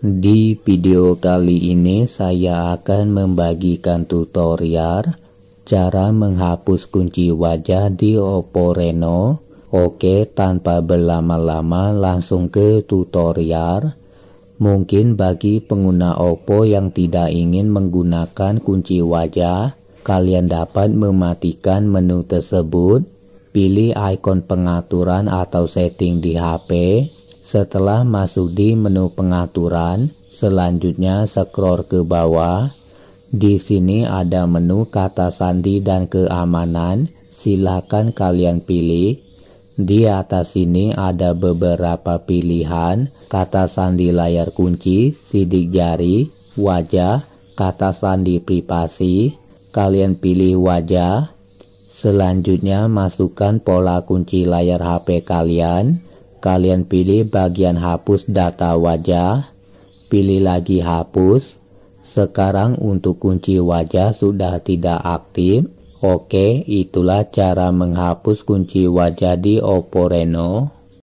Di video kali ini saya akan membagikan tutorial cara menghapus kunci wajah di Oppo Reno. Oke, tanpa berlama-lama langsung ke tutorial. Mungkin bagi pengguna Oppo yang tidak ingin menggunakan kunci wajah, kalian dapat mematikan menu tersebut. Pilih ikon pengaturan atau setting di HP, setelah masuk di menu pengaturan, selanjutnya scroll ke bawah. Di sini ada menu kata sandi dan keamanan. Silahkan kalian pilih. Di atas sini ada beberapa pilihan, kata sandi layar kunci, sidik jari, wajah, kata sandi privasi. Kalian pilih wajah. Selanjutnya masukkan pola kunci layar HP kalian. Kalian pilih bagian hapus data wajah, pilih lagi hapus. Sekarang untuk kunci wajah sudah tidak aktif. Oke, itulah cara menghapus kunci wajah di Oppo Reno.